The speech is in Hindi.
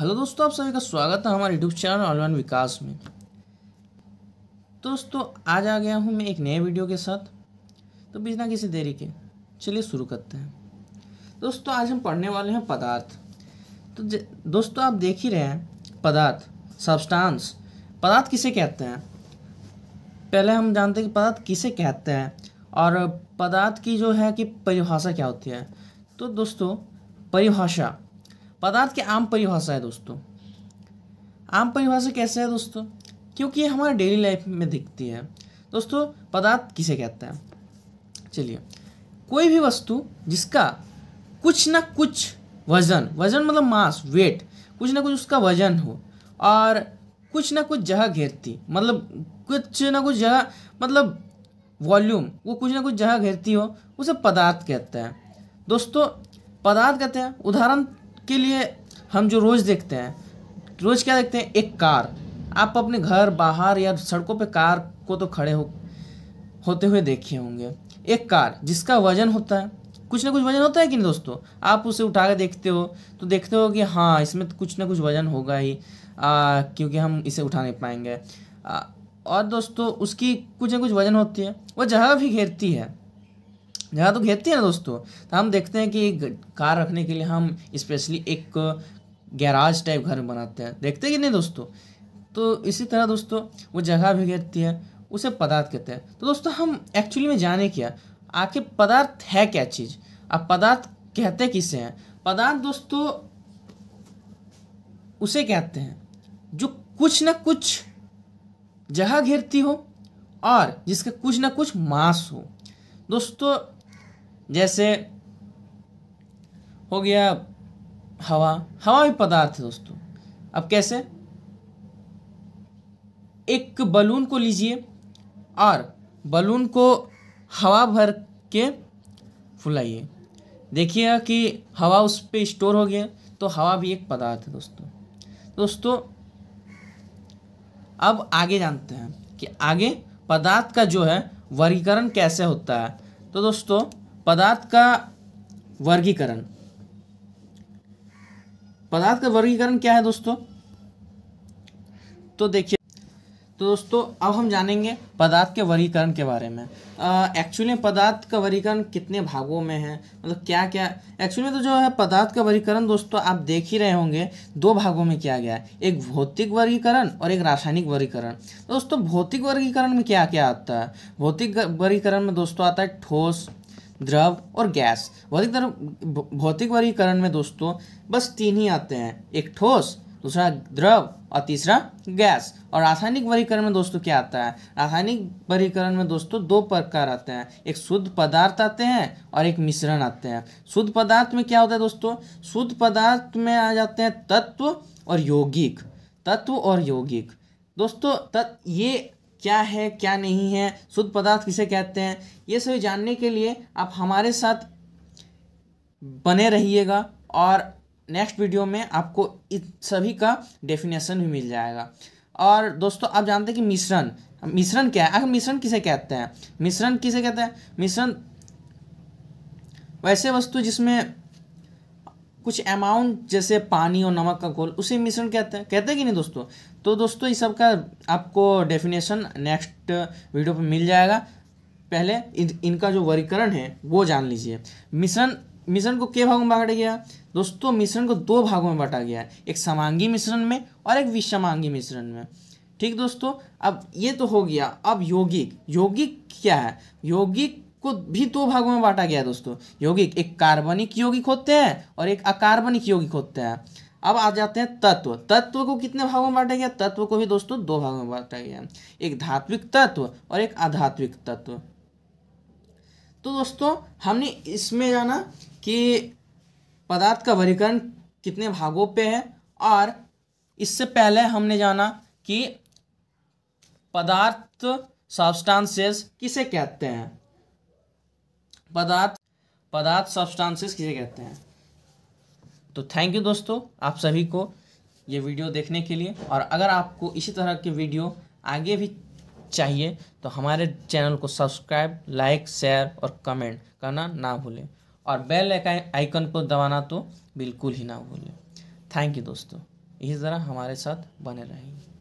हेलो दोस्तों आप सभी का स्वागत है हमारे यूट्यूब चैनल ऑनलाइन विकास में दोस्तों आज आ गया हूँ मैं एक नए वीडियो के साथ तो बिना किसी देरी के चलिए शुरू करते हैं दोस्तों आज हम पढ़ने वाले हैं पदार्थ तो दोस्तों आप देख ही रहे हैं पदार्थ सब्सटेंस पदार्थ किसे कहते हैं पहले हम जानते हैं कि पदार्थ किसे कहते हैं और पदार्थ की जो है कि परिभाषा क्या होती है तो दोस्तों परिभाषा पदार्थ की आम परिभाषा है दोस्तों आम परिभाषा कैसे है दोस्तों क्योंकि ये हमारे डेली लाइफ में दिखती है दोस्तों पदार्थ किसे कहते हैं चलिए कोई भी वस्तु जिसका कुछ ना कुछ वजन वजन मतलब मास वेट कुछ ना कुछ उसका वजन हो और कुछ ना कुछ जगह घेरती मतलब कुछ ना कुछ जगह मतलब वॉल्यूम वो कुछ ना कुछ जगह घेरती हो उसे पदार्थ कहते हैं दोस्तों पदार्थ कहते हैं उदाहरण के लिए हम जो रोज़ देखते हैं रोज़ क्या देखते हैं एक कार आप अपने घर बाहर या सड़कों पे कार को तो खड़े हो होते हुए देखे होंगे एक कार जिसका वज़न होता है कुछ ना कुछ वज़न होता है कि नहीं दोस्तों आप उसे उठा कर देखते हो तो देखते हो कि हाँ इसमें तो कुछ ना कुछ वज़न होगा ही आ, क्योंकि हम इसे उठा नहीं पाएंगे आ, और दोस्तों उसकी कुछ ना कुछ वज़न होती है वह जगह भी घेरती है जगह तो घेरती है ना दोस्तों तो हम देखते हैं कि कार रखने के लिए हम स्पेशली एक गैराज टाइप घर बनाते हैं देखते हैं कि नहीं दोस्तों तो इसी तरह दोस्तों वो जगह भी घेरती है उसे पदार्थ कहते हैं तो दोस्तों हम एक्चुअली में जाने क्या आखिर पदार्थ है क्या चीज़ अब पदार्थ कहते किसे हैं पदार्थ दोस्तों उसे कहते हैं जो कुछ ना कुछ जगह घेरती हो और जिसका कुछ ना कुछ मास हो दोस्तों जैसे हो गया हवा हवा भी पदार्थ है दोस्तों अब कैसे एक बलून को लीजिए और बलून को हवा भर के फुलाइए देखिएगा कि हवा उस पर स्टोर हो गया तो हवा भी एक पदार्थ है दोस्तों दोस्तों अब आगे जानते हैं कि आगे पदार्थ का जो है वर्गीकरण कैसे होता है तो दोस्तों पदार्थ का वर्गीकरण पदार्थ का वर्गीकरण क्या है दोस्तों तो देखिए तो दोस्तों अब हम जानेंगे पदार्थ के वर्गीकरण के बारे में एक्चुअली पदार्थ का वर्गीकरण कितने भागों में है मतलब क्या क्या एक्चुअली तो जो है पदार्थ का वर्गीकरण दोस्तों आप देख ही रहे होंगे दो भागों में किया गया है एक भौतिक वर्गीकरण और एक रासायनिक वर्गीकरण दोस्तों भौतिक वर्गीकरण में क्या क्या आता है भौतिक वर्गीकरण में दोस्तों आता है ठोस द्रव और गैस भौतिक भौतिक वर्गीकरण में दोस्तों बस तीन ही आते हैं एक ठोस दूसरा द्रव और तीसरा गैस और रासायनिक वर्गीकरण में दोस्तों क्या आता है रासायनिक वर्गीकरण में दोस्तों दो प्रकार आते हैं एक शुद्ध पदार्थ आते हैं और एक मिश्रण आते हैं शुद्ध पदार्थ में क्या होता है दोस्तों शुद्ध पदार्थ में आ जाते हैं तत्व और यौगिक तत्व और यौगिक दोस्तों तत् ये क्या है क्या नहीं है शुद्ध पदार्थ किसे कहते हैं ये सभी जानने के लिए आप हमारे साथ बने रहिएगा और नेक्स्ट वीडियो में आपको इन सभी का डेफिनेशन भी मिल जाएगा और दोस्तों आप जानते हैं कि मिश्रण मिश्रण क्या है अगर मिश्रण किसे कहते हैं मिश्रण किसे कहते हैं मिश्रण वैसे वस्तु जिसमें कुछ अमाउंट जैसे पानी और नमक का घोल उसे मिश्रण कहते हैं कहते हैं कि नहीं दोस्तों तो दोस्तों इस सब का आपको डेफिनेशन नेक्स्ट वीडियो पर मिल जाएगा पहले इन, इनका जो वर्गीकरण है वो जान लीजिए मिश्रण मिश्रण को के भागों में बांटा गया दोस्तों मिश्रण को दो भागों में बांटा गया है एक समांगी मिश्रण में और एक विषमांगी मिश्रण में ठीक दोस्तों अब ये तो हो गया अब यौगिक यौगिक क्या है यौगिक को भी दो भागों में बांटा गया है दोस्तों यौगिक एक कार्बनिक यौगिक होते हैं और एक अकार्बनिक यौगिक होते हैं अब आ जाते हैं तत्व तत्व को कितने भागों में बांटा गया तत्व को भी दोस्तों दो भागों में बांटा गया एक धात्विक तत्व और एक अधात्विक तत्व तो दोस्तों हमने इसमें जाना कि पदार्थ का वर्गीकरण कितने भागों पे है और इससे पहले हमने जाना कि पदार्थ सब्सटेंसेस किसे कहते हैं पदार्थ पदार्थ सब्सटेंसेस किसे कहते हैं तो थैंक यू दोस्तों आप सभी को ये वीडियो देखने के लिए और अगर आपको इसी तरह के वीडियो आगे भी चाहिए तो हमारे चैनल को सब्सक्राइब लाइक शेयर और कमेंट करना ना भूलें और बेल आइकन को दबाना तो बिल्कुल ही ना भूलें थैंक यू दोस्तों इसी तरह हमारे साथ बने रहेंगे